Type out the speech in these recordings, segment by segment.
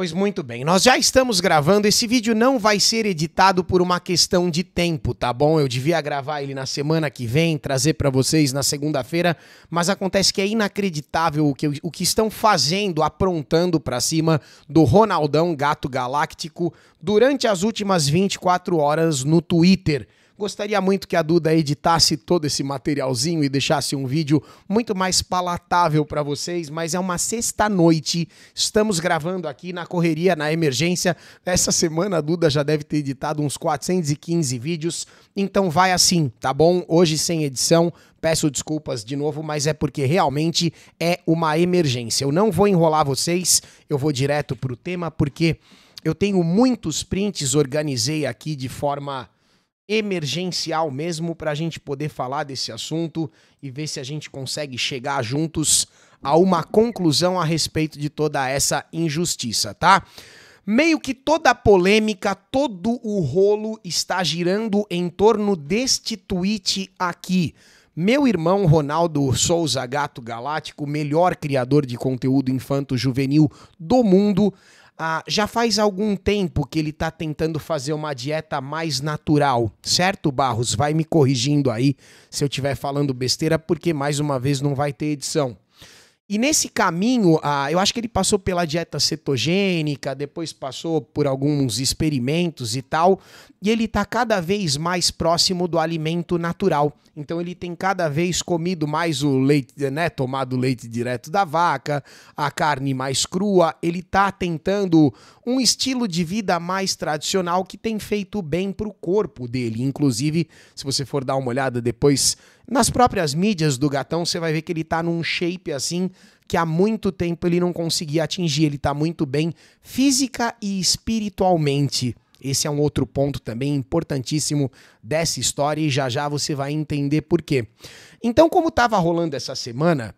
Pois muito bem, nós já estamos gravando. Esse vídeo não vai ser editado por uma questão de tempo, tá bom? Eu devia gravar ele na semana que vem, trazer para vocês na segunda-feira, mas acontece que é inacreditável o que, o que estão fazendo, aprontando para cima do Ronaldão Gato Galáctico durante as últimas 24 horas no Twitter. Gostaria muito que a Duda editasse todo esse materialzinho e deixasse um vídeo muito mais palatável para vocês, mas é uma sexta-noite. Estamos gravando aqui na correria, na emergência. Essa semana a Duda já deve ter editado uns 415 vídeos, então vai assim, tá bom? Hoje sem edição, Peço desculpas de novo, mas é porque realmente é uma emergência. Eu não vou enrolar vocês, eu vou direto para o tema, porque eu tenho muitos prints, organizei aqui de forma emergencial mesmo para a gente poder falar desse assunto e ver se a gente consegue chegar juntos a uma conclusão a respeito de toda essa injustiça, tá? Meio que toda a polêmica, todo o rolo está girando em torno deste tweet aqui. Meu irmão Ronaldo Souza Gato Galáctico, melhor criador de conteúdo infanto-juvenil do mundo, ah, já faz algum tempo que ele está tentando fazer uma dieta mais natural, certo, Barros? Vai me corrigindo aí se eu estiver falando besteira, porque mais uma vez não vai ter edição. E nesse caminho, ah, eu acho que ele passou pela dieta cetogênica, depois passou por alguns experimentos e tal, e ele está cada vez mais próximo do alimento natural. Então ele tem cada vez comido mais o leite, né, tomado leite direto da vaca, a carne mais crua, ele está tentando um estilo de vida mais tradicional que tem feito bem para o corpo dele. Inclusive, se você for dar uma olhada depois nas próprias mídias do gatão, você vai ver que ele tá num shape assim que há muito tempo ele não conseguia atingir. Ele tá muito bem física e espiritualmente. Esse é um outro ponto também importantíssimo dessa história e já já você vai entender por quê. Então, como estava rolando essa semana,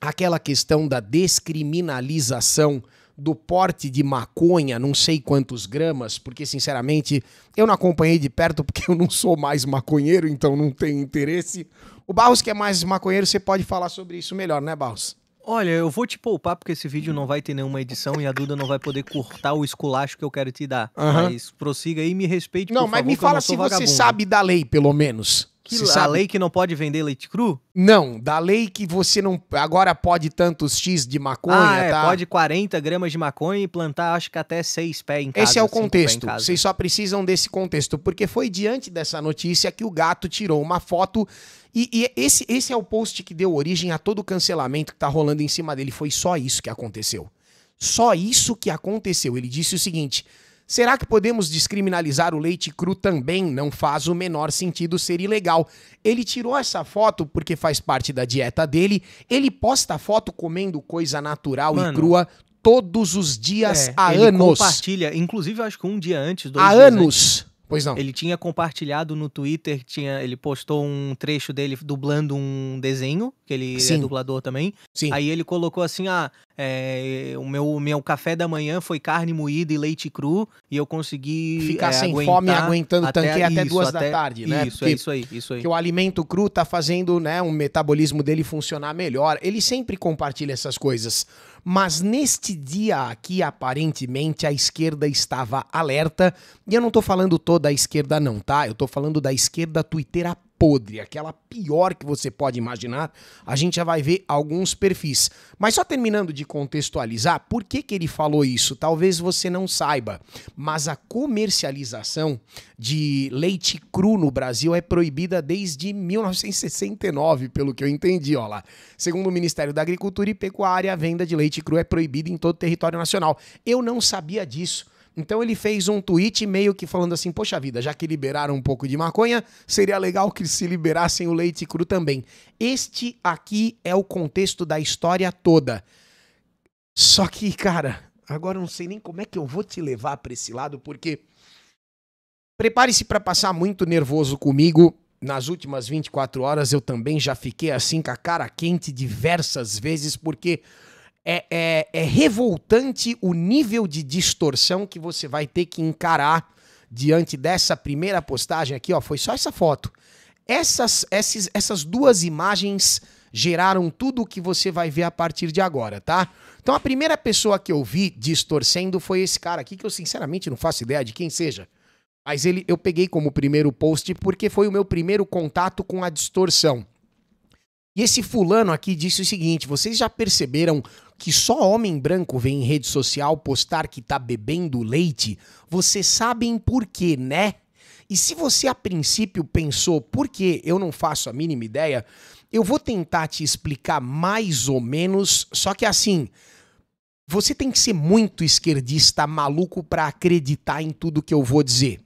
aquela questão da descriminalização do porte de maconha, não sei quantos gramas, porque sinceramente eu não acompanhei de perto porque eu não sou mais maconheiro, então não tenho interesse. O Barros, que é mais maconheiro, você pode falar sobre isso melhor, né, Barros? Olha, eu vou te poupar porque esse vídeo não vai ter nenhuma edição e a Duda não vai poder cortar o esculacho que eu quero te dar. Uhum. Mas prossiga aí e me respeite, Não, mas favor, me fala se vagabundo. você sabe da lei, pelo menos. Que Você a lei que não pode vender leite cru? Não, da lei que você não. Agora pode tantos X de maconha, ah, é, tá? Pode 40 gramas de maconha e plantar, acho que até 6 pés em casa. Esse é o contexto. Vocês só precisam desse contexto, porque foi diante dessa notícia que o gato tirou uma foto. E, e esse, esse é o post que deu origem a todo o cancelamento que tá rolando em cima dele. Foi só isso que aconteceu. Só isso que aconteceu. Ele disse o seguinte. Será que podemos descriminalizar o leite cru também? Não faz o menor sentido ser ilegal. Ele tirou essa foto porque faz parte da dieta dele. Ele posta foto comendo coisa natural Mano. e crua todos os dias é, há ele anos. compartilha, inclusive acho que um dia antes, dois há anos. Antes, pois não. Ele tinha compartilhado no Twitter, tinha, ele postou um trecho dele dublando um desenho, que ele é Sim. é dublador também. Sim. Aí ele colocou assim: "Ah, é, o meu, meu café da manhã foi carne moída e leite cru e eu consegui ficar é, sem fome aguentando até, tanque é até duas até, da tarde, né? Isso, é Porque, é isso aí, isso aí. Que o alimento cru tá fazendo, né, um metabolismo dele funcionar melhor. Ele sempre compartilha essas coisas. Mas neste dia aqui, aparentemente, a esquerda estava alerta. E eu não tô falando toda a esquerda não, tá? Eu tô falando da esquerda twittera podre, aquela pior que você pode imaginar, a gente já vai ver alguns perfis. Mas só terminando de contextualizar, por que, que ele falou isso? Talvez você não saiba, mas a comercialização de leite cru no Brasil é proibida desde 1969, pelo que eu entendi, ó lá. Segundo o Ministério da Agricultura e Pecuária, a venda de leite cru é proibida em todo o território nacional. Eu não sabia disso. Então ele fez um tweet meio que falando assim: Poxa vida, já que liberaram um pouco de maconha, seria legal que se liberassem o leite cru também. Este aqui é o contexto da história toda. Só que, cara, agora eu não sei nem como é que eu vou te levar para esse lado, porque prepare-se para passar muito nervoso comigo. Nas últimas 24 horas eu também já fiquei assim com a cara quente diversas vezes, porque é, é, é revoltante o nível de distorção que você vai ter que encarar diante dessa primeira postagem aqui, ó. Foi só essa foto. Essas, esses, essas duas imagens geraram tudo o que você vai ver a partir de agora, tá? Então a primeira pessoa que eu vi distorcendo foi esse cara aqui, que eu sinceramente não faço ideia de quem seja. Mas ele eu peguei como primeiro post porque foi o meu primeiro contato com a distorção. E esse fulano aqui disse o seguinte: vocês já perceberam que só homem branco vem em rede social postar que tá bebendo leite, vocês sabem por quê, né? E se você a princípio pensou por que eu não faço a mínima ideia, eu vou tentar te explicar mais ou menos, só que assim, você tem que ser muito esquerdista maluco para acreditar em tudo que eu vou dizer.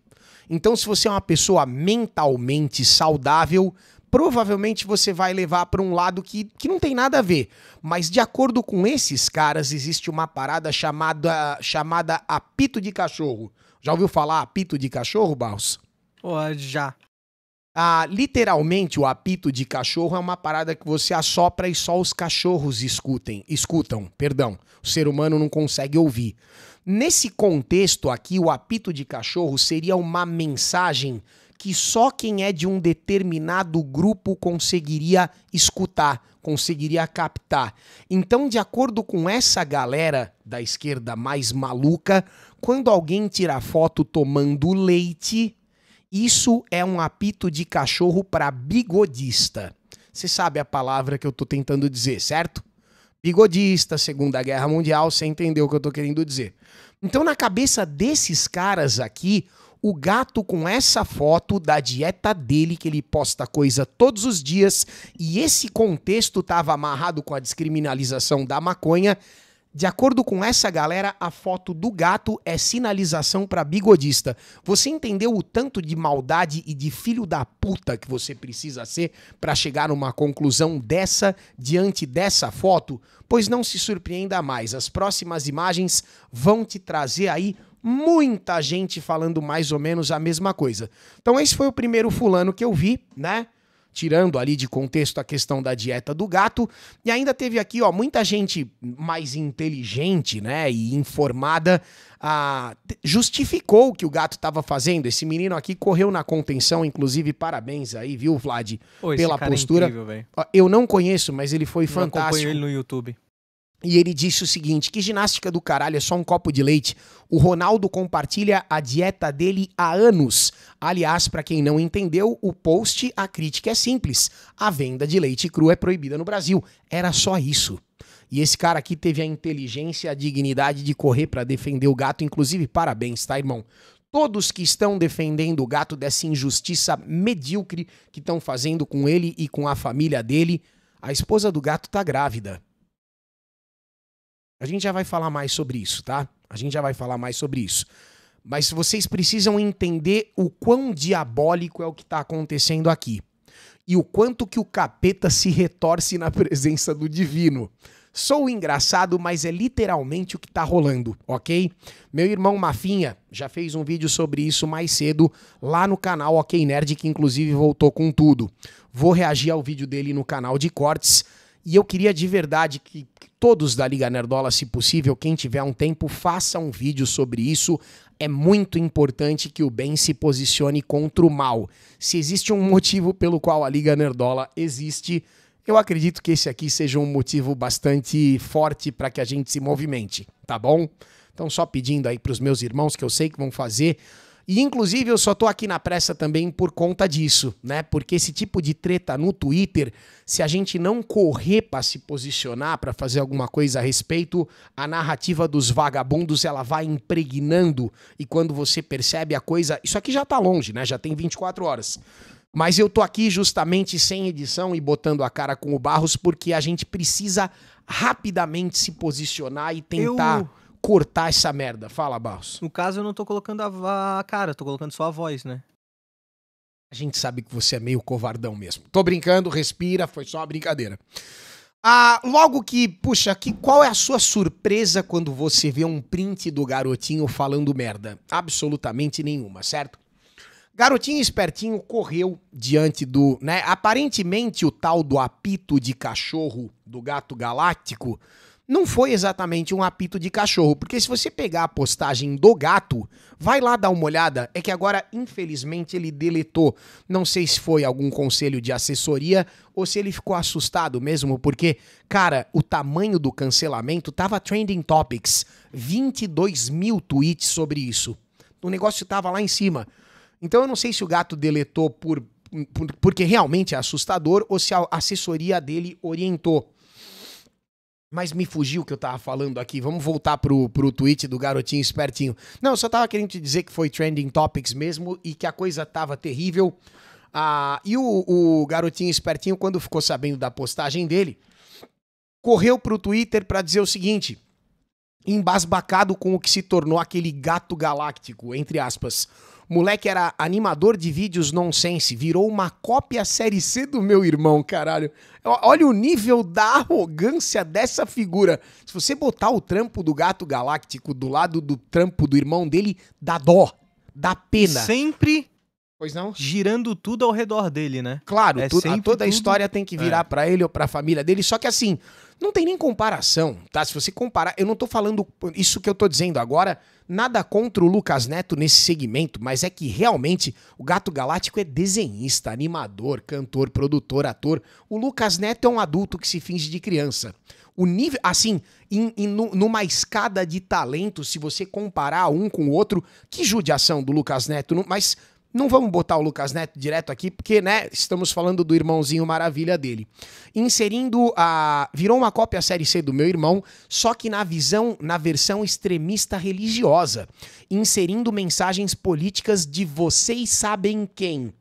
Então, se você é uma pessoa mentalmente saudável, provavelmente você vai levar para um lado que, que não tem nada a ver. Mas de acordo com esses caras, existe uma parada chamada, chamada apito de cachorro. Já ouviu falar apito de cachorro, Barros? Oh, já. Ah, literalmente, o apito de cachorro é uma parada que você assopra e só os cachorros escutem, escutam, perdão. O ser humano não consegue ouvir. Nesse contexto aqui, o apito de cachorro seria uma mensagem que só quem é de um determinado grupo conseguiria escutar, conseguiria captar. Então, de acordo com essa galera da esquerda mais maluca, quando alguém tira foto tomando leite, isso é um apito de cachorro para bigodista. Você sabe a palavra que eu estou tentando dizer, certo? bigodista, Segunda Guerra Mundial, você entendeu o que eu tô querendo dizer. Então, na cabeça desses caras aqui, o gato com essa foto da dieta dele, que ele posta coisa todos os dias, e esse contexto estava amarrado com a descriminalização da maconha. De acordo com essa galera, a foto do gato é sinalização para bigodista. Você entendeu o tanto de maldade e de filho da puta que você precisa ser para chegar numa conclusão dessa diante dessa foto? Pois não se surpreenda mais, as próximas imagens vão te trazer aí muita gente falando mais ou menos a mesma coisa. Então esse foi o primeiro fulano que eu vi, né? Tirando ali de contexto a questão da dieta do gato. E ainda teve aqui, ó, muita gente mais inteligente, né? E informada ah, justificou o que o gato estava fazendo. Esse menino aqui correu na contenção, inclusive, parabéns aí, viu, Vlad? Ô, pela é postura. É incrível, eu não conheço, mas ele foi não fantástico. Acompanho ele no YouTube. E ele disse o seguinte: que ginástica do caralho é só um copo de leite. O Ronaldo compartilha a dieta dele há anos. Aliás, para quem não entendeu, o post, a crítica é simples: a venda de leite cru é proibida no Brasil. Era só isso. E esse cara aqui teve a inteligência, a dignidade de correr para defender o gato. Inclusive, parabéns, tá, irmão? todos que estão defendendo o gato dessa injustiça medíocre que estão fazendo com ele e com a família dele. A esposa do gato tá grávida. A gente já vai falar mais sobre isso, tá? A gente já vai falar mais sobre isso. Mas vocês precisam entender o quão diabólico é o que está acontecendo aqui. E o quanto que o capeta se retorce na presença do divino. Sou engraçado, mas é literalmente o que está rolando, ok? Meu irmão Mafinha já fez um vídeo sobre isso mais cedo lá no canal Ok Nerd, que inclusive voltou com tudo. Vou reagir ao vídeo dele no canal de cortes. E eu queria de verdade que, que todos da Liga Nerdola, se possível, quem tiver um tempo, faça um vídeo sobre isso. É muito importante que o bem se posicione contra o mal. Se existe um motivo pelo qual a Liga Nerdola existe, eu acredito que esse aqui seja um motivo bastante forte para que a gente se movimente, tá bom? Então, só pedindo aí para os meus irmãos, que eu sei que vão fazer, e inclusive eu só tô aqui na pressa também por conta disso, né? Porque esse tipo de treta no Twitter, se a gente não correr para se posicionar, para fazer alguma coisa a respeito, a narrativa dos vagabundos ela vai impregnando e quando você percebe a coisa, isso aqui já tá longe, né? Já tem 24 horas. Mas eu tô aqui justamente sem edição e botando a cara com o Barros porque a gente precisa rapidamente se posicionar e tentar eu cortar essa merda. Fala, Barros. No caso, eu não tô colocando a, a cara, tô colocando só a voz, né? A gente sabe que você é meio covardão mesmo. Tô brincando, respira, foi só uma brincadeira. Ah, logo que, puxa, que qual é a sua surpresa quando você vê um print do garotinho falando merda? Absolutamente nenhuma, certo? Garotinho espertinho correu diante do, né? Aparentemente o tal do apito de cachorro do gato galáctico não foi exatamente um apito de cachorro, porque se você pegar a postagem do gato, vai lá dar uma olhada. É que agora, infelizmente, ele deletou. Não sei se foi algum conselho de assessoria ou se ele ficou assustado mesmo, porque, cara, o tamanho do cancelamento tava trending topics. 22 mil tweets sobre isso. O negócio tava lá em cima. Então eu não sei se o gato deletou por, por porque realmente é assustador ou se a assessoria dele orientou. Mas me fugiu o que eu tava falando aqui. Vamos voltar pro, pro tweet do garotinho espertinho. Não, eu só tava querendo te dizer que foi trending topics mesmo e que a coisa tava terrível. Ah, e o, o garotinho espertinho, quando ficou sabendo da postagem dele, correu pro Twitter para dizer o seguinte: embasbacado com o que se tornou aquele gato galáctico, entre aspas. Moleque era animador de vídeos nonsense, virou uma cópia série C do meu irmão, caralho. Olha o nível da arrogância dessa figura. Se você botar o trampo do gato galáctico do lado do trampo do irmão dele, dá dó, dá pena. Sempre Pois não? Girando tudo ao redor dele, né? Claro, é tu, a toda a história tem que virar é. para ele ou para a família dele. Só que assim, não tem nem comparação, tá? Se você comparar, eu não tô falando isso que eu tô dizendo agora, nada contra o Lucas Neto nesse segmento, mas é que realmente o Gato Galáctico é desenhista, animador, cantor, produtor, ator. O Lucas Neto é um adulto que se finge de criança. O nível, assim, em, em, numa escada de talento, se você comparar um com o outro, que judiação do Lucas Neto, mas não vamos botar o Lucas Neto direto aqui, porque, né, estamos falando do irmãozinho maravilha dele. Inserindo a. Virou uma cópia série C do meu irmão, só que na visão, na versão extremista religiosa. Inserindo mensagens políticas de vocês sabem quem.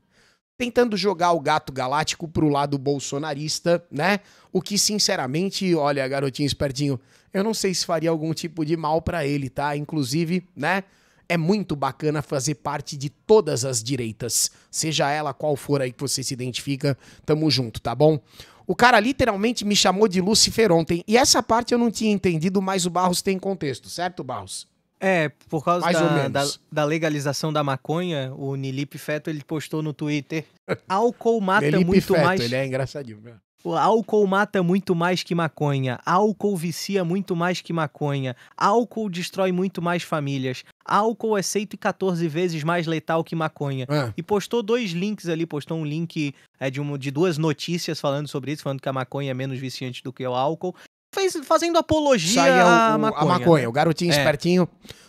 Tentando jogar o gato galáctico pro lado bolsonarista, né? O que, sinceramente, olha, garotinho espertinho, eu não sei se faria algum tipo de mal para ele, tá? Inclusive, né? É muito bacana fazer parte de todas as direitas, seja ela qual for aí que você se identifica. Tamo junto, tá bom? O cara literalmente me chamou de Lucifer ontem. E essa parte eu não tinha entendido, mas o Barros tem contexto, certo, Barros? É, por causa da, da, da, legalização da maconha, o Nilipe Feto ele postou no Twitter. Álcool mata muito Feto, mais. Ele é engraçadinho, meu. O álcool mata muito mais que maconha. Álcool vicia muito mais que maconha. Álcool destrói muito mais famílias. Álcool é 114 vezes mais letal que maconha. É. E postou dois links ali, postou um link é, de, uma, de duas notícias falando sobre isso, falando que a maconha é menos viciante do que o álcool. Fez, fazendo apologia é à maconha. A né? maconha, o garotinho é. espertinho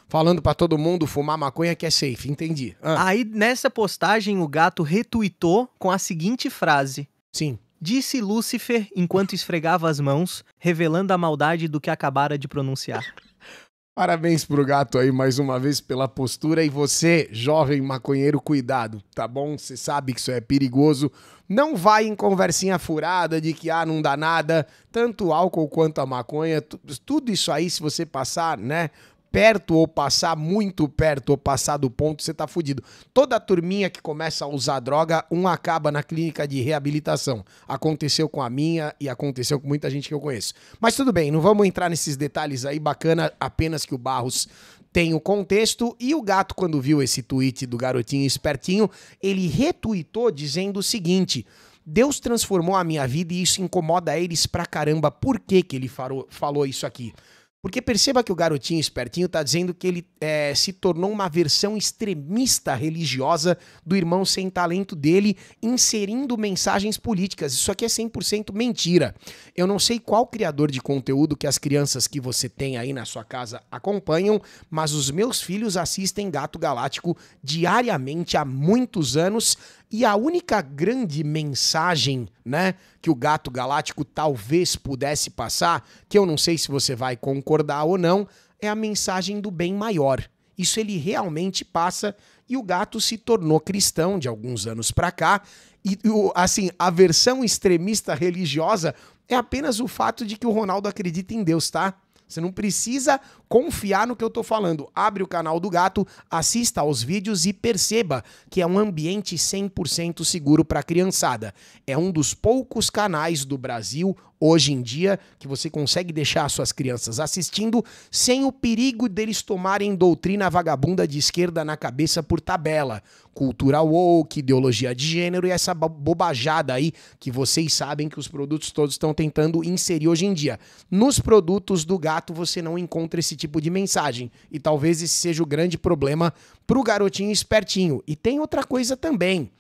falando para todo mundo fumar maconha que é safe, entendi. Ah. Aí nessa postagem o gato retuitou com a seguinte frase: Sim. Disse Lúcifer enquanto esfregava as mãos, revelando a maldade do que acabara de pronunciar. Parabéns pro gato aí mais uma vez pela postura e você, jovem maconheiro, cuidado, tá bom? Você sabe que isso é perigoso. Não vai em conversinha furada de que ah, não dá nada, tanto álcool quanto a maconha, tudo isso aí se você passar, né, perto ou passar muito perto ou passar do ponto, você tá fudido. Toda turminha que começa a usar droga, um acaba na clínica de reabilitação. Aconteceu com a minha e aconteceu com muita gente que eu conheço. Mas tudo bem, não vamos entrar nesses detalhes aí, bacana apenas que o Barros tem o contexto e o gato quando viu esse tweet do garotinho espertinho, ele retuitou dizendo o seguinte: Deus transformou a minha vida e isso incomoda eles pra caramba. Por que que ele falou, falou isso aqui? Porque perceba que o garotinho espertinho está dizendo que ele é, se tornou uma versão extremista religiosa do irmão sem talento dele, inserindo mensagens políticas. Isso aqui é 100% mentira. Eu não sei qual criador de conteúdo que as crianças que você tem aí na sua casa acompanham, mas os meus filhos assistem Gato Galáctico diariamente há muitos anos e a única grande mensagem, né, que o Gato Galáctico talvez pudesse passar, que eu não sei se você vai concordar ou não, é a mensagem do bem maior. Isso ele realmente passa e o gato se tornou cristão de alguns anos para cá. E assim, a versão extremista religiosa é apenas o fato de que o Ronaldo acredita em Deus, tá? Você não precisa confiar no que eu tô falando. Abre o canal do Gato, assista aos vídeos e perceba que é um ambiente 100% seguro para criançada. É um dos poucos canais do Brasil hoje em dia que você consegue deixar suas crianças assistindo sem o perigo deles tomarem doutrina vagabunda de esquerda na cabeça por tabela, cultura woke, ideologia de gênero e essa bobajada aí que vocês sabem que os produtos todos estão tentando inserir hoje em dia. Nos produtos do gato você não encontra esse tipo de mensagem. E talvez esse seja o grande problema para o garotinho espertinho. E tem outra coisa também.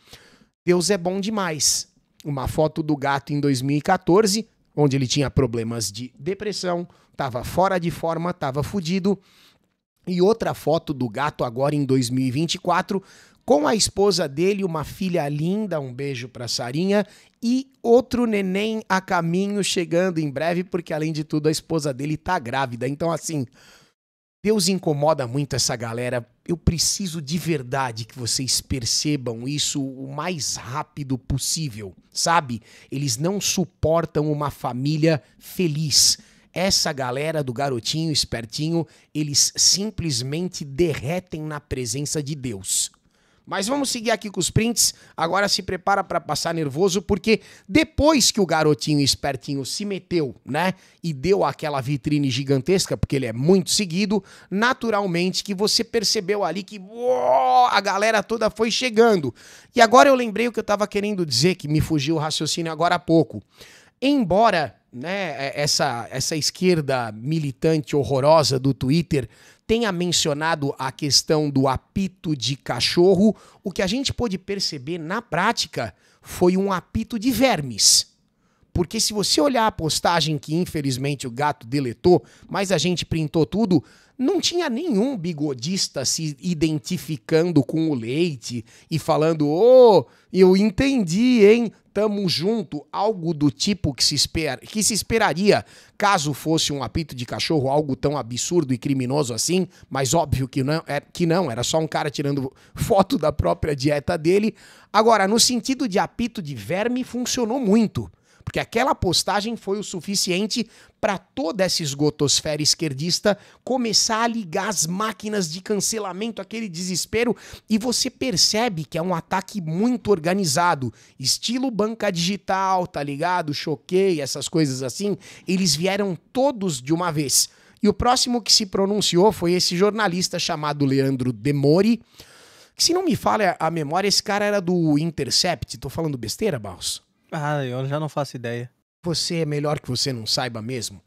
Deus é bom demais. Uma foto do gato em 2014, onde ele tinha problemas de depressão, tava fora de forma, tava fudido. E outra foto do gato agora em 2024 com a esposa dele, uma filha linda, um beijo para Sarinha, e outro neném a caminho chegando em breve, porque além de tudo a esposa dele tá grávida. Então assim, Deus incomoda muito essa galera. Eu preciso de verdade que vocês percebam isso o mais rápido possível, sabe? Eles não suportam uma família feliz. Essa galera do garotinho espertinho, eles simplesmente derretem na presença de Deus. Mas vamos seguir aqui com os prints. Agora se prepara para passar nervoso, porque depois que o garotinho espertinho se meteu, né? E deu aquela vitrine gigantesca, porque ele é muito seguido, naturalmente que você percebeu ali que uou, a galera toda foi chegando. E agora eu lembrei o que eu estava querendo dizer, que me fugiu o raciocínio agora há pouco. Embora né, é, essa, essa esquerda militante horrorosa do Twitter tenha mencionado a questão do apito de cachorro, o que a gente pôde perceber na prática foi um apito de vermes. Porque se você olhar a postagem que infelizmente o gato deletou, mas a gente printou tudo, não tinha nenhum bigodista se identificando com o leite e falando: "Ô, oh, eu entendi, hein? tamo junto, algo do tipo que se, espera, que se esperaria caso fosse um apito de cachorro, algo tão absurdo e criminoso assim, mas óbvio que não, é, que não, era só um cara tirando foto da própria dieta dele. Agora, no sentido de apito de verme, funcionou muito. Porque aquela postagem foi o suficiente para toda essa esgotosfera esquerdista começar a ligar as máquinas de cancelamento, aquele desespero, e você percebe que é um ataque muito organizado, estilo banca digital, tá ligado? Choquei, essas coisas assim. Eles vieram todos de uma vez. E o próximo que se pronunciou foi esse jornalista chamado Leandro Demori, que se não me falha a memória, esse cara era do Intercept. Tô falando besteira, Barros? Ah, eu já não faço ideia. Você é melhor que você não saiba mesmo.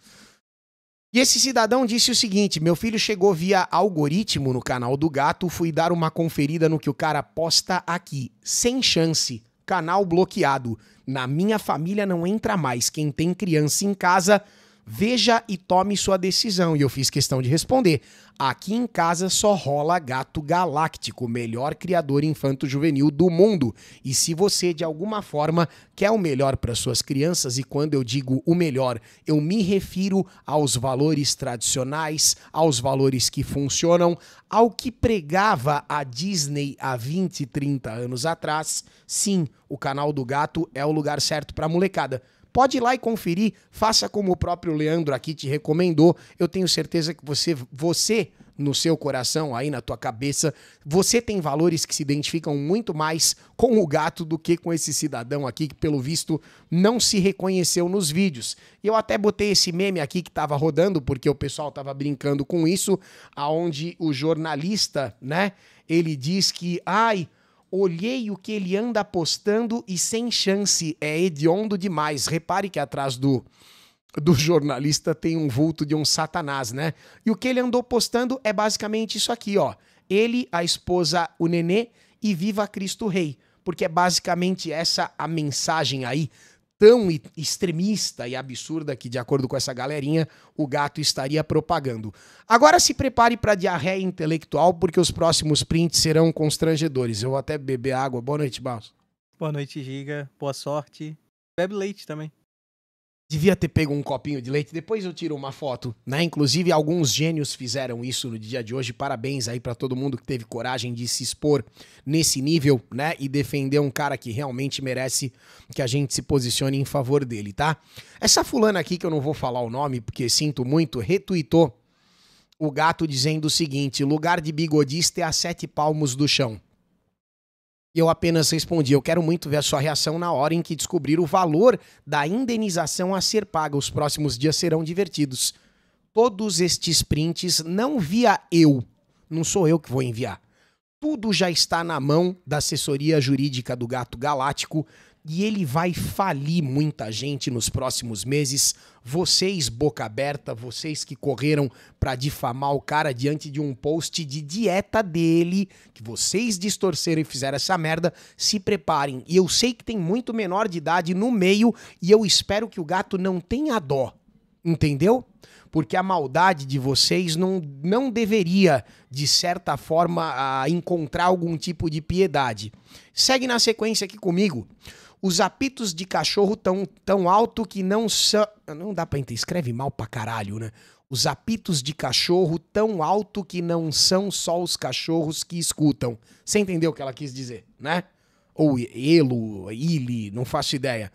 E esse cidadão disse o seguinte: meu filho chegou via algoritmo no canal do gato, fui dar uma conferida no que o cara posta aqui. Sem chance. Canal bloqueado. Na minha família não entra mais. Quem tem criança em casa Veja e tome sua decisão. E eu fiz questão de responder. Aqui em casa só rola Gato Galáctico, melhor criador infanto-juvenil do mundo. E se você, de alguma forma, quer o melhor para suas crianças, e quando eu digo o melhor, eu me refiro aos valores tradicionais, aos valores que funcionam, ao que pregava a Disney há 20, 30 anos atrás, sim, o canal do Gato é o lugar certo para molecada Pode ir lá e conferir, faça como o próprio Leandro aqui te recomendou. Eu tenho certeza que você, você no seu coração, aí na tua cabeça, você tem valores que se identificam muito mais com o gato do que com esse cidadão aqui que, pelo visto, não se reconheceu nos vídeos. E eu até botei esse meme aqui que estava rodando, porque o pessoal estava brincando com isso, aonde o jornalista, né, ele diz que, ai Olhei o que ele anda apostando e sem chance, é hediondo demais. Repare que atrás do, do jornalista tem um vulto de um satanás, né? E o que ele andou postando é basicamente isso aqui, ó. Ele, a esposa, o nenê e viva Cristo Rei. Porque é basicamente essa a mensagem aí tão extremista e absurda que, de acordo com essa galerinha, o gato estaria propagando. Agora se prepare para diarreia intelectual, porque os próximos prints serão constrangedores. Eu vou até beber água. Boa noite, Baus. Boa noite, Giga. Boa sorte. Bebe leite também devia ter pego um copinho de leite. Depois eu tiro uma foto, né? Inclusive alguns gênios fizeram isso no dia de hoje. Parabéns aí para todo mundo que teve coragem de se expor nesse nível, né? E defender um cara que realmente merece que a gente se posicione em favor dele, tá? Essa fulana aqui que eu não vou falar o nome porque sinto muito, retuitou o gato dizendo o seguinte: lugar de bigodista é a sete palmos do chão. E eu apenas respondi: Eu quero muito ver a sua reação na hora em que descobrir o valor da indenização a ser paga. Os próximos dias serão divertidos. Todos estes prints não via eu, não sou eu que vou enviar. Tudo já está na mão da assessoria jurídica do Gato Galáctico e ele vai falir muita gente nos próximos meses. Vocês, boca aberta, vocês que correram para difamar o cara diante de um post de dieta dele, que vocês distorceram e fizeram essa merda, se preparem. E eu sei que tem muito menor de idade no meio e eu espero que o gato não tenha dó. Entendeu? porque a maldade de vocês não, não deveria, de certa forma, encontrar algum tipo de piedade. Segue na sequência aqui comigo. Os apitos de cachorro tão, tão alto que não são. Não dá pra entender, escreve mal pra caralho, né? Os apitos de cachorro tão alto que não são só os cachorros que escutam. Você entendeu o que ela quis dizer, né? Ou elo, ili não faço ideia.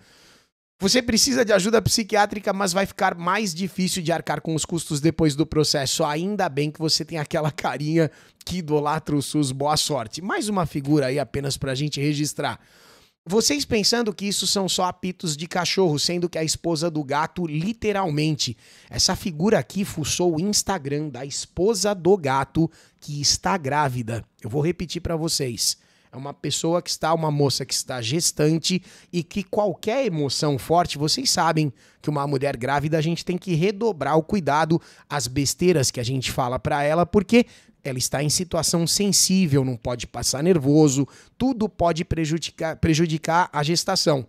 Você precisa de ajuda psiquiátrica, mas vai ficar mais difícil de arcar com os custos depois do processo. Ainda bem que você tem aquela carinha que idolatra o SUS. Boa sorte. Mais uma figura aí apenas pra gente registrar. Vocês pensando que isso são só apitos de cachorro, sendo que a esposa do gato, literalmente. Essa figura aqui fuçou o Instagram da esposa do gato que está grávida. Eu vou repetir para vocês. É uma pessoa que está, uma moça que está gestante e que qualquer emoção forte, vocês sabem que uma mulher grávida a gente tem que redobrar o cuidado, as besteiras que a gente fala para ela, porque ela está em situação sensível, não pode passar nervoso, tudo pode prejudicar, prejudicar a gestação.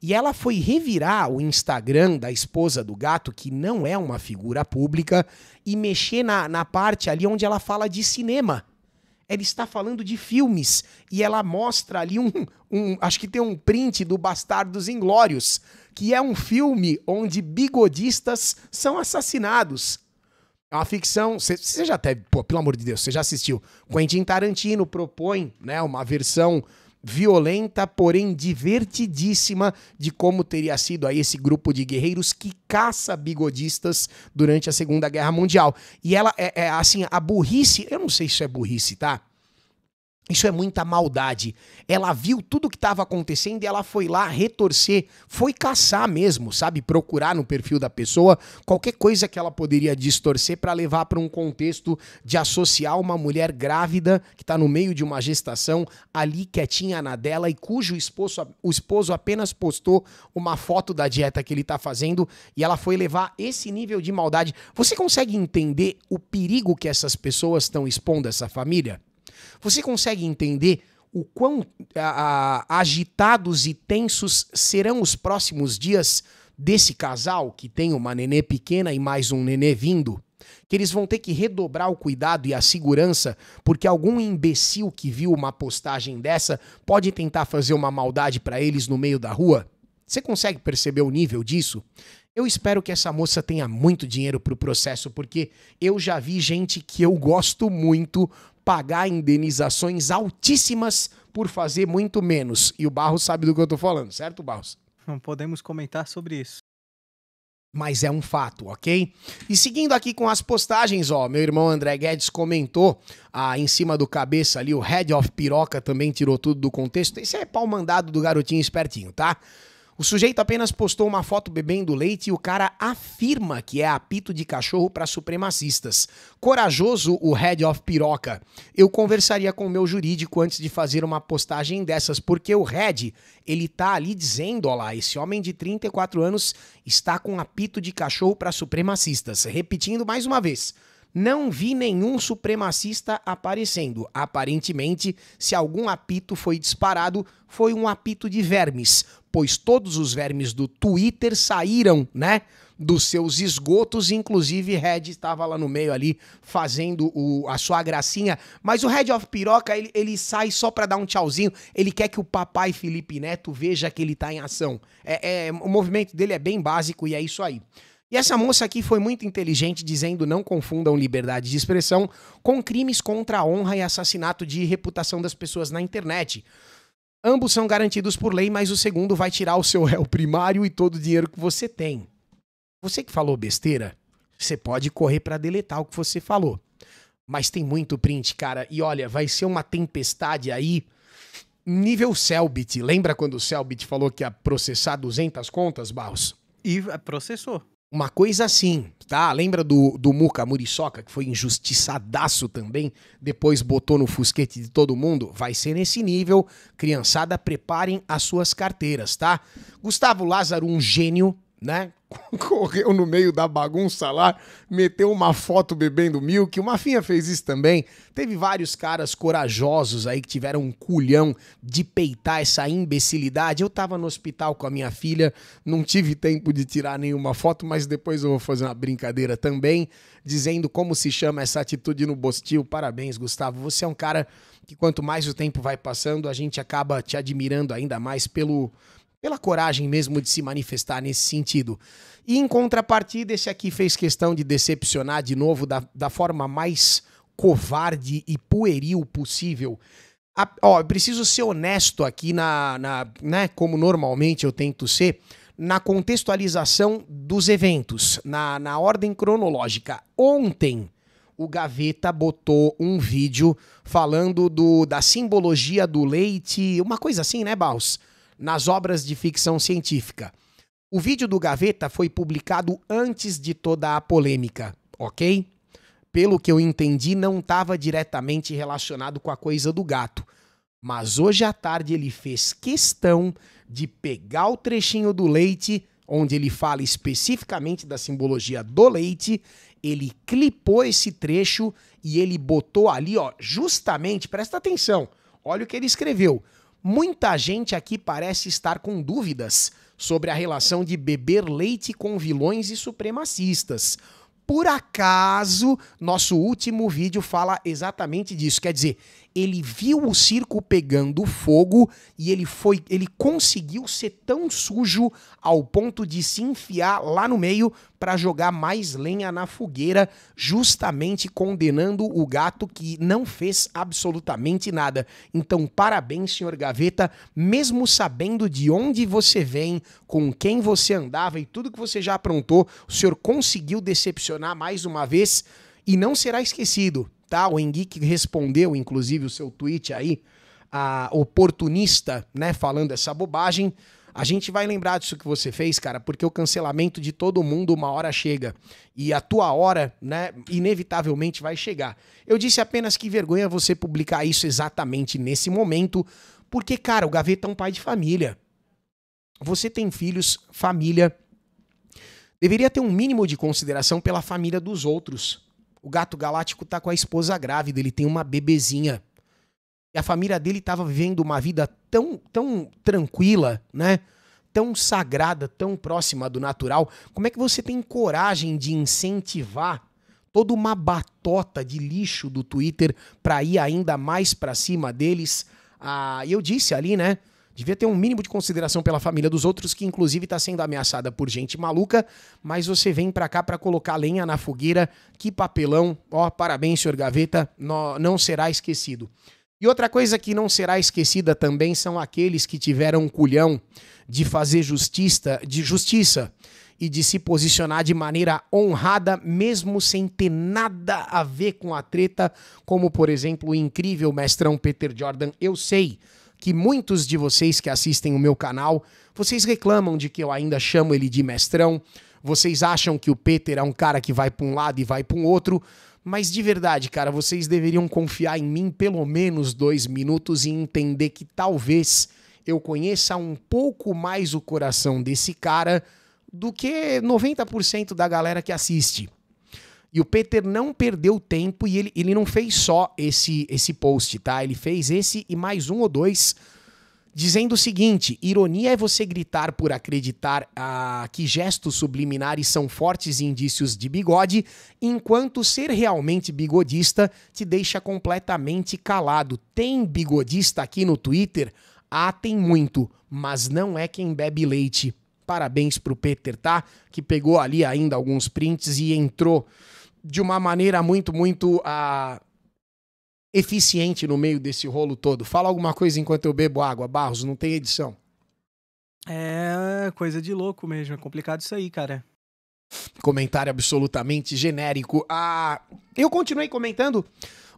E ela foi revirar o Instagram da esposa do gato, que não é uma figura pública, e mexer na, na parte ali onde ela fala de cinema. Ela está falando de filmes e ela mostra ali um, um. Acho que tem um print do Bastardos Inglórios, que é um filme onde bigodistas são assassinados. É uma ficção. Você já até, pô, pelo amor de Deus, você já assistiu. Quentin Tarantino propõe, né, uma versão violenta, porém divertidíssima de como teria sido aí esse grupo de guerreiros que caça bigodistas durante a Segunda Guerra Mundial. E ela é, é assim, a burrice, eu não sei se é burrice, tá? Isso é muita maldade. Ela viu tudo o que estava acontecendo e ela foi lá retorcer, foi caçar mesmo, sabe? Procurar no perfil da pessoa qualquer coisa que ela poderia distorcer para levar para um contexto de associar uma mulher grávida que está no meio de uma gestação ali quietinha na dela e cujo esposo, o esposo apenas postou uma foto da dieta que ele está fazendo e ela foi levar esse nível de maldade. Você consegue entender o perigo que essas pessoas estão expondo essa família? Você consegue entender o quão a, a, agitados e tensos serão os próximos dias desse casal que tem uma nenê pequena e mais um nenê vindo? Que eles vão ter que redobrar o cuidado e a segurança, porque algum imbecil que viu uma postagem dessa pode tentar fazer uma maldade para eles no meio da rua? Você consegue perceber o nível disso? Eu espero que essa moça tenha muito dinheiro pro processo, porque eu já vi gente que eu gosto muito pagar indenizações altíssimas por fazer muito menos. E o Barros sabe do que eu estou falando, certo, Barros? Não podemos comentar sobre isso. Mas é um fato, ok? E seguindo aqui com as postagens, ó, meu irmão André Guedes comentou ah, em cima do cabeça ali, o Head of Piroca também tirou tudo do contexto. Esse é pau mandado do garotinho espertinho, tá? O sujeito apenas postou uma foto bebendo leite e o cara afirma que é apito de cachorro para supremacistas. Corajoso o head of piroca. Eu conversaria com o meu jurídico antes de fazer uma postagem dessas, porque o head, ele tá ali dizendo, ó lá, esse homem de 34 anos está com apito de cachorro para supremacistas. Repetindo mais uma vez. Não vi nenhum supremacista aparecendo. Aparentemente, se algum apito foi disparado, foi um apito de vermes pois todos os vermes do Twitter saíram, né? Dos seus esgotos, inclusive Red estava lá no meio ali fazendo o, a sua gracinha. Mas o Red of Piroca, ele, ele sai só para dar um tchauzinho. Ele quer que o papai Felipe Neto veja que ele tá em ação. É, é, o movimento dele é bem básico e é isso aí. E essa moça aqui foi muito inteligente dizendo não confundam liberdade de expressão com crimes contra a honra e assassinato de reputação das pessoas na internet. Ambos são garantidos por lei, mas o segundo vai tirar o seu réu primário e todo o dinheiro que você tem. Você que falou besteira, você pode correr para deletar o que você falou. Mas tem muito print, cara. E olha, vai ser uma tempestade aí nível Selbit. Lembra quando o Selbit falou que ia processar 200 contas, Barros? E é, processou. Uma coisa assim, tá? Lembra do, do Muca Muriçoca, que foi injustiçadaço também, depois botou no fusquete de todo mundo? Vai ser nesse nível. Criançada, preparem as suas carteiras, tá? Gustavo Lázaro, um gênio, né? Correu no meio da bagunça lá, meteu uma foto bebendo milk. O Mafinha fez isso também. Teve vários caras corajosos aí que tiveram um culhão de peitar essa imbecilidade. Eu tava no hospital com a minha filha, não tive tempo de tirar nenhuma foto, mas depois eu vou fazer uma brincadeira também, dizendo como se chama essa atitude no Bostil. Parabéns, Gustavo. Você é um cara que quanto mais o tempo vai passando, a gente acaba te admirando ainda mais pelo pela coragem mesmo de se manifestar nesse sentido. E em contrapartida, esse aqui fez questão de decepcionar de novo da, da forma mais covarde e pueril possível. A, ó, eu preciso ser honesto aqui na, na, né, como normalmente eu tento ser, na contextualização dos eventos, na, na ordem cronológica. Ontem, o Gaveta botou um vídeo falando do, da simbologia do leite, uma coisa assim, né, Baus? nas obras de ficção científica. O vídeo do Gaveta foi publicado antes de toda a polêmica, ok? Pelo que eu entendi, não estava diretamente relacionado com a coisa do gato. Mas hoje à tarde ele fez questão de pegar o trechinho do leite, onde ele fala especificamente da simbologia do leite, ele clipou esse trecho e ele botou ali, ó, justamente, presta atenção, olha o que ele escreveu muita gente aqui parece estar com dúvidas sobre a relação de beber leite com vilões e supremacistas. Por acaso, nosso último vídeo fala exatamente disso. Quer dizer, ele viu o circo pegando fogo e ele foi, ele conseguiu ser tão sujo ao ponto de se enfiar lá no meio para jogar mais lenha na fogueira, justamente condenando o gato que não fez absolutamente nada. Então, parabéns, senhor Gaveta, mesmo sabendo de onde você vem, com quem você andava e tudo que você já aprontou, o senhor conseguiu decepcionar mais uma vez e não será esquecido. O O Henrique respondeu, inclusive, o seu tweet aí, a oportunista, né, falando essa bobagem. A gente vai lembrar disso que você fez, cara, porque o cancelamento de todo mundo uma hora chega. E a tua hora, né, inevitavelmente vai chegar. Eu disse apenas que vergonha você publicar isso exatamente nesse momento, porque, cara, o Gaveta é um pai de família. Você tem filhos, família. Deveria ter um mínimo de consideração pela família dos outros. O gato galáctico tá com a esposa grávida, ele tem uma bebezinha. E a família dele estava vivendo uma vida tão, tão tranquila, né? Tão sagrada, tão próxima do natural. Como é que você tem coragem de incentivar toda uma batota de lixo do Twitter para ir ainda mais para cima deles? Ah, eu disse ali, né? Devia ter um mínimo de consideração pela família dos outros, que inclusive está sendo ameaçada por gente maluca, mas você vem para cá para colocar lenha na fogueira. Que papelão. Ó, oh, parabéns, senhor Gaveta. No, não será esquecido. E outra coisa que não será esquecida também são aqueles que tiveram culhão de fazer justiça, de justiça e de se posicionar de maneira honrada, mesmo sem ter nada a ver com a treta, como por exemplo o incrível mestrão Peter Jordan. Eu sei, que muitos de vocês que assistem o meu canal, vocês reclamam de que eu ainda chamo ele de mestrão, vocês acham que o Peter é um cara que vai para um lado e vai para um outro, mas de verdade, cara, vocês deveriam confiar em mim pelo menos dois minutos e entender que talvez eu conheça um pouco mais o coração desse cara do que 90% da galera que assiste. E o Peter não perdeu tempo e ele, ele não fez só esse, esse post, tá? Ele fez esse e mais um ou dois dizendo o seguinte: ironia é você gritar por acreditar ah, que gestos subliminares são fortes indícios de bigode, enquanto ser realmente bigodista te deixa completamente calado. Tem bigodista aqui no Twitter? Ah, tem muito, mas não é quem bebe leite. Parabéns pro Peter, tá? Que pegou ali ainda alguns prints e entrou de uma maneira muito, muito uh, eficiente no meio desse rolo todo. Fala alguma coisa enquanto eu bebo água, Barros, não tem edição. É coisa de louco mesmo, é complicado isso aí, cara. Comentário absolutamente genérico. Ah, eu continuei comentando.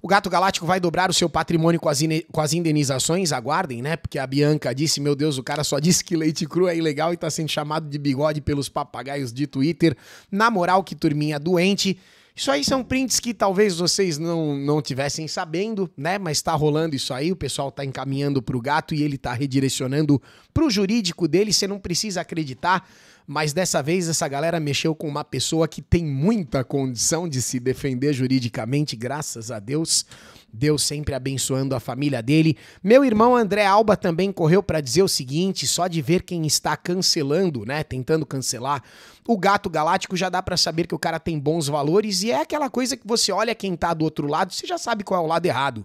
O Gato Galáctico vai dobrar o seu patrimônio com as, com as indenizações, aguardem, né? Porque a Bianca disse: meu Deus, o cara só disse que leite cru é ilegal e tá sendo chamado de bigode pelos papagaios de Twitter. Na moral, que turminha doente. Isso aí são prints que talvez vocês não, não tivessem sabendo, né? Mas tá rolando isso aí, o pessoal tá encaminhando pro gato e ele tá redirecionando pro jurídico dele, você não precisa acreditar mas dessa vez essa galera mexeu com uma pessoa que tem muita condição de se defender juridicamente, graças a Deus. Deus sempre abençoando a família dele. Meu irmão André Alba também correu para dizer o seguinte, só de ver quem está cancelando, né, tentando cancelar o gato galáctico já dá para saber que o cara tem bons valores e é aquela coisa que você olha quem tá do outro lado, você já sabe qual é o lado errado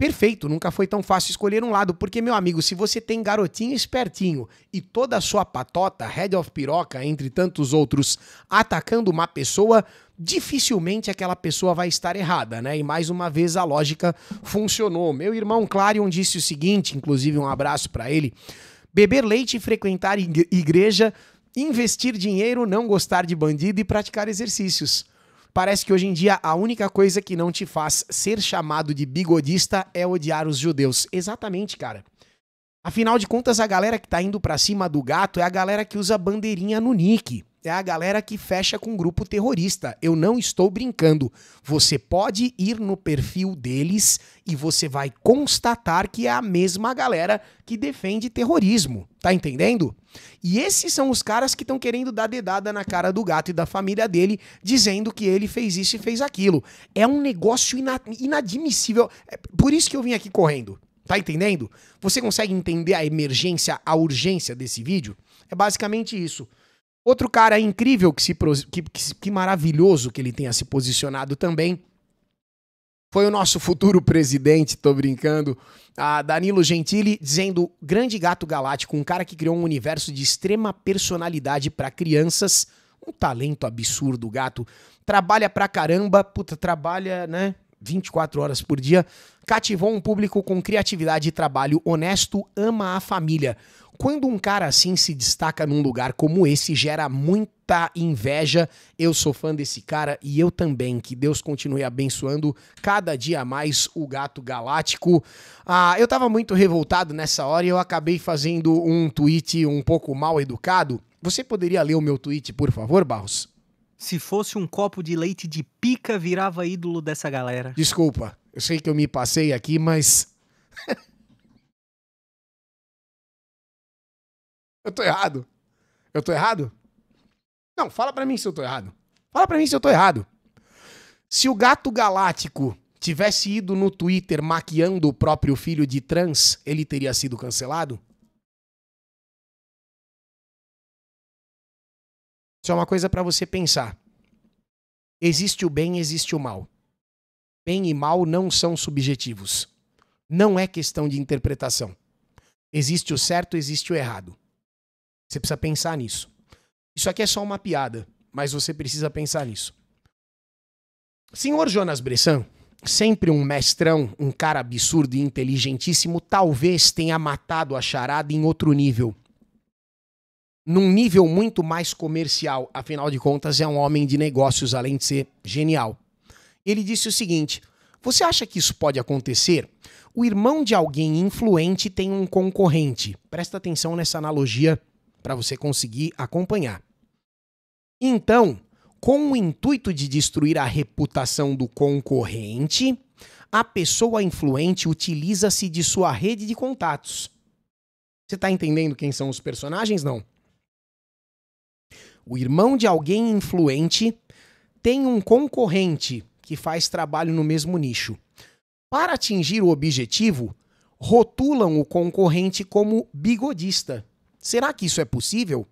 perfeito, nunca foi tão fácil escolher um lado, porque, meu amigo, se você tem garotinho espertinho e toda a sua patota, head of piroca, entre tantos outros, atacando uma pessoa, dificilmente aquela pessoa vai estar errada, né? E mais uma vez a lógica funcionou. Meu irmão Clarion disse o seguinte, inclusive um abraço para ele: beber leite e frequentar igreja, investir dinheiro, não gostar de bandido e praticar exercícios. Parece que hoje em dia a única coisa que não te faz ser chamado de bigodista é odiar os judeus. Exatamente, cara. Afinal de contas, a galera que tá indo pra cima do gato é a galera que usa bandeirinha no nick é a galera que fecha com grupo terrorista. Eu não estou brincando. Você pode ir no perfil deles e você vai constatar que é a mesma galera que defende terrorismo. Tá entendendo? E esses são os caras que estão querendo dar dedada na cara do gato e da família dele, dizendo que ele fez isso e fez aquilo. É um negócio ina inadmissível. É por isso que eu vim aqui correndo. Tá entendendo? Você consegue entender a emergência, a urgência desse vídeo? É basicamente isso. Outro cara incrível que se que, que, que maravilhoso que ele tenha se posicionado também foi o nosso futuro presidente, tô brincando, a Danilo Gentili, dizendo grande gato galáctico, um cara que criou um universo de extrema personalidade para crianças, um talento absurdo, o gato. Trabalha pra caramba, puta, trabalha, né? 24 horas por dia, cativou um público com criatividade e trabalho honesto, ama a família quando um cara assim se destaca num lugar como esse, gera muita inveja. Eu sou fã desse cara e eu também. Que Deus continue abençoando cada dia mais o Gato Galáctico. Ah, eu tava muito revoltado nessa hora e eu acabei fazendo um tweet um pouco mal educado. Você poderia ler o meu tweet, por favor, Barros? Se fosse um copo de leite de pica, virava ídolo dessa galera. Desculpa, eu sei que eu me passei aqui, mas. Eu tô errado. Eu tô errado? Não, fala para mim se eu tô errado. Fala para mim se eu tô errado. Se o gato galáctico tivesse ido no Twitter maquiando o próprio filho de trans, ele teria sido cancelado? Isso é uma coisa para você pensar. Existe o bem, existe o mal. Bem e mal não são subjetivos. Não é questão de interpretação. Existe o certo, existe o errado. Você precisa pensar nisso. Isso aqui é só uma piada, mas você precisa pensar nisso. Senhor Jonas Bressan, sempre um mestrão, um cara absurdo e inteligentíssimo, talvez tenha matado a charada em outro nível. Num nível muito mais comercial, afinal de contas, é um homem de negócios, além de ser genial. Ele disse o seguinte: Você acha que isso pode acontecer? O irmão de alguém influente tem um concorrente. Presta atenção nessa analogia para você conseguir acompanhar. Então, com o intuito de destruir a reputação do concorrente, a pessoa influente utiliza-se de sua rede de contatos. Você está entendendo quem são os personagens? Não. O irmão de alguém influente tem um concorrente que faz trabalho no mesmo nicho. Para atingir o objetivo, rotulam o concorrente como bigodista. Será que isso é possível?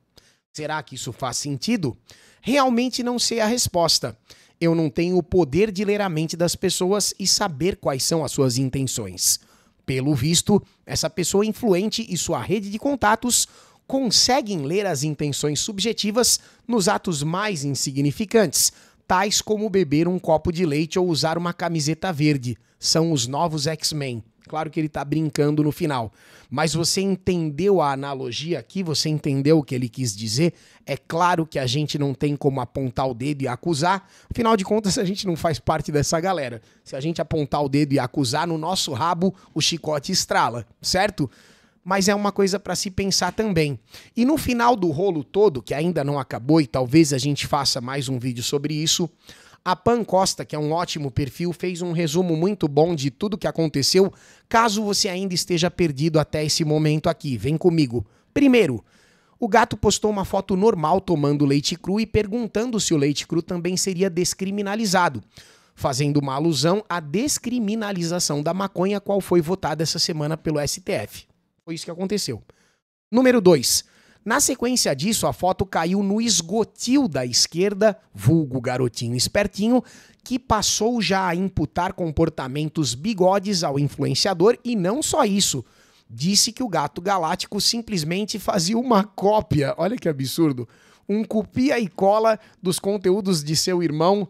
Será que isso faz sentido? Realmente não sei a resposta. Eu não tenho o poder de ler a mente das pessoas e saber quais são as suas intenções. Pelo visto, essa pessoa influente e sua rede de contatos conseguem ler as intenções subjetivas nos atos mais insignificantes, tais como beber um copo de leite ou usar uma camiseta verde. São os novos X-Men. Claro que ele está brincando no final. Mas você entendeu a analogia aqui? Você entendeu o que ele quis dizer? É claro que a gente não tem como apontar o dedo e acusar. Afinal de contas, a gente não faz parte dessa galera. Se a gente apontar o dedo e acusar, no nosso rabo o chicote estrala, certo? mas é uma coisa para se pensar também. E no final do rolo todo, que ainda não acabou e talvez a gente faça mais um vídeo sobre isso, a Pan Costa, que é um ótimo perfil, fez um resumo muito bom de tudo que aconteceu, caso você ainda esteja perdido até esse momento aqui. Vem comigo. Primeiro, o gato postou uma foto normal tomando leite cru e perguntando se o leite cru também seria descriminalizado, fazendo uma alusão à descriminalização da maconha, qual foi votada essa semana pelo STF. Foi isso que aconteceu. Número 2. Na sequência disso, a foto caiu no esgotil da esquerda, vulgo garotinho espertinho, que passou já a imputar comportamentos bigodes ao influenciador e não só isso. Disse que o gato galáctico simplesmente fazia uma cópia, olha que absurdo, um copia e cola dos conteúdos de seu irmão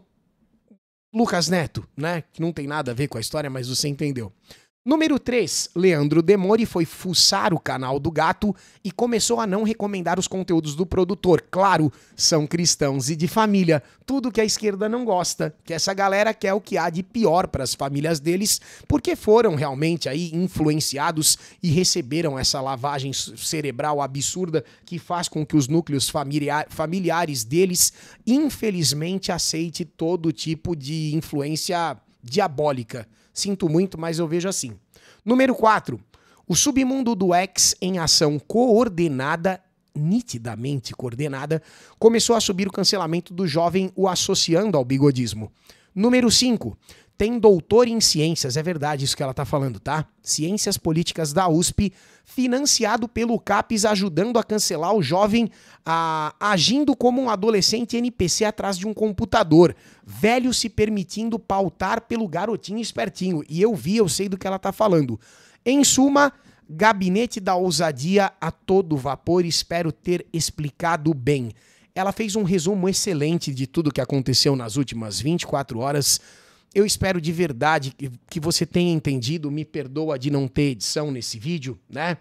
Lucas Neto, né? Que não tem nada a ver com a história, mas você entendeu. Número 3, Leandro Demori foi fuçar o canal do gato e começou a não recomendar os conteúdos do produtor. Claro, são cristãos e de família. Tudo que a esquerda não gosta, que essa galera quer o que há de pior para as famílias deles, porque foram realmente aí influenciados e receberam essa lavagem cerebral absurda que faz com que os núcleos familiares deles, infelizmente, aceite todo tipo de influência diabólica. Sinto muito, mas eu vejo assim. Número 4. O submundo do X em ação coordenada, nitidamente coordenada, começou a subir o cancelamento do jovem o associando ao bigodismo. Número 5 tem doutor em ciências, é verdade isso que ela está falando, tá? Ciências Políticas da USP, financiado pelo CAPES, ajudando a cancelar o jovem a, agindo como um adolescente NPC atrás de um computador, velho se permitindo pautar pelo garotinho espertinho. E eu vi, eu sei do que ela está falando. Em suma, gabinete da ousadia a todo vapor, espero ter explicado bem. Ela fez um resumo excelente de tudo que aconteceu nas últimas 24 horas eu espero de verdade que, que você tenha entendido. Me perdoa de não ter edição nesse vídeo, né?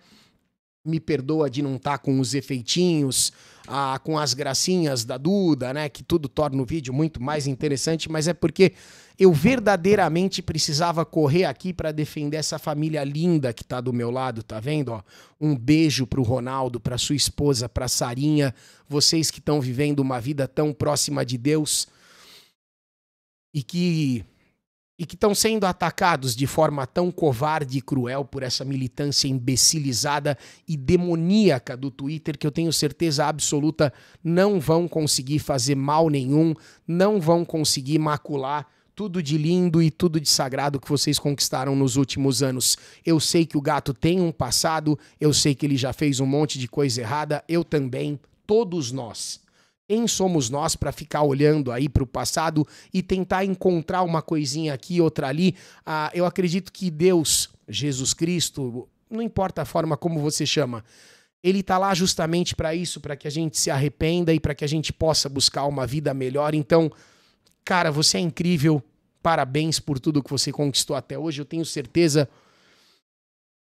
me perdoa de não estar tá com os efeitinhos, ah, com as gracinhas da Duda, né? Que tudo torna o vídeo muito mais interessante, mas é porque eu verdadeiramente precisava correr aqui para defender essa família linda que está do meu lado, tá vendo? Ó, um beijo para o Ronaldo, para sua esposa, para Sarinha, vocês que estão vivendo uma vida tão próxima de Deus e que e que estão sendo atacados de forma tão covarde e cruel por essa militância imbecilizada e demoníaca do Twitter, que eu tenho certeza absoluta não vão conseguir fazer mal nenhum, não vão conseguir macular tudo de lindo e tudo de sagrado que vocês conquistaram nos últimos anos. Eu sei que o gato tem um passado, eu sei que ele já fez um monte de coisa errada, eu também, todos nós. Quem somos nós para ficar olhando aí para o passado e tentar encontrar uma coisinha aqui, outra ali? Ah, eu acredito que Deus, Jesus Cristo, não importa a forma como você chama, ele está lá justamente para isso, para que a gente se arrependa e para que a gente possa buscar uma vida melhor. Então, cara, você é incrível. Parabéns por tudo que você conquistou até hoje. Eu tenho certeza.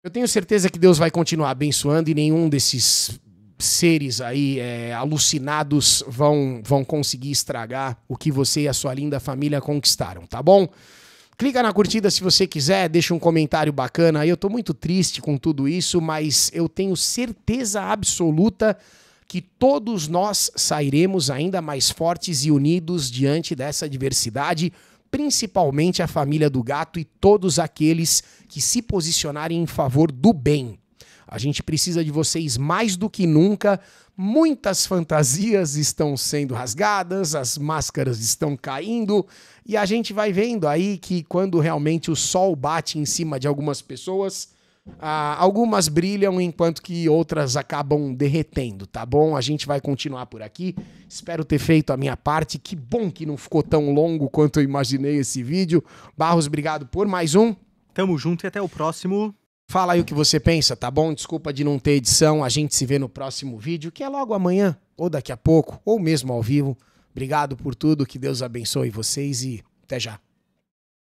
Eu tenho certeza que Deus vai continuar abençoando e nenhum desses seres aí é, alucinados vão, vão conseguir estragar o que você e a sua linda família conquistaram, tá bom? Clica na curtida se você quiser, deixa um comentário bacana. Eu tô muito triste com tudo isso, mas eu tenho certeza absoluta que todos nós sairemos ainda mais fortes e unidos diante dessa diversidade, principalmente a família do gato e todos aqueles que se posicionarem em favor do bem. A gente precisa de vocês mais do que nunca. Muitas fantasias estão sendo rasgadas, as máscaras estão caindo e a gente vai vendo aí que quando realmente o sol bate em cima de algumas pessoas, ah, algumas brilham enquanto que outras acabam derretendo, tá bom? A gente vai continuar por aqui. Espero ter feito a minha parte. Que bom que não ficou tão longo quanto eu imaginei esse vídeo. Barros, obrigado por mais um. Tamo junto e até o próximo. Fala aí o que você pensa, tá bom? Desculpa de não ter edição. A gente se vê no próximo vídeo, que é logo amanhã, ou daqui a pouco, ou mesmo ao vivo. Obrigado por tudo, que Deus abençoe vocês e até já.